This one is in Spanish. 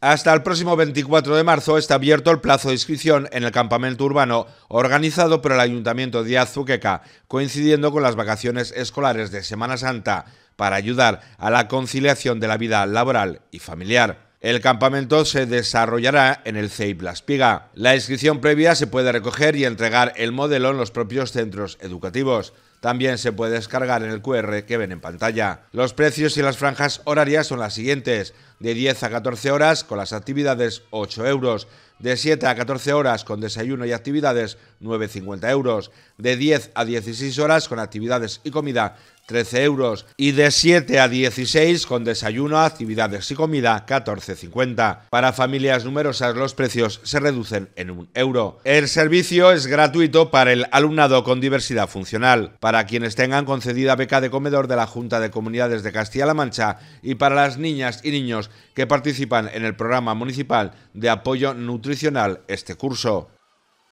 Hasta el próximo 24 de marzo está abierto el plazo de inscripción en el campamento urbano organizado por el Ayuntamiento de Azuqueca, coincidiendo con las vacaciones escolares de Semana Santa, para ayudar a la conciliación de la vida laboral y familiar. El campamento se desarrollará en el CEIP Las Piga. La inscripción previa se puede recoger y entregar el modelo en los propios centros educativos. También se puede descargar en el QR que ven en pantalla. Los precios y las franjas horarias son las siguientes. De 10 a 14 horas con las actividades 8 euros. De 7 a 14 horas con desayuno y actividades, 9,50 euros. De 10 a 16 horas con actividades y comida, 13 euros. Y de 7 a 16 con desayuno, actividades y comida, 14,50. Para familias numerosas los precios se reducen en un euro. El servicio es gratuito para el alumnado con diversidad funcional, para quienes tengan concedida beca de comedor de la Junta de Comunidades de Castilla-La Mancha y para las niñas y niños que participan en el programa municipal de apoyo nutricional nutricional este curso.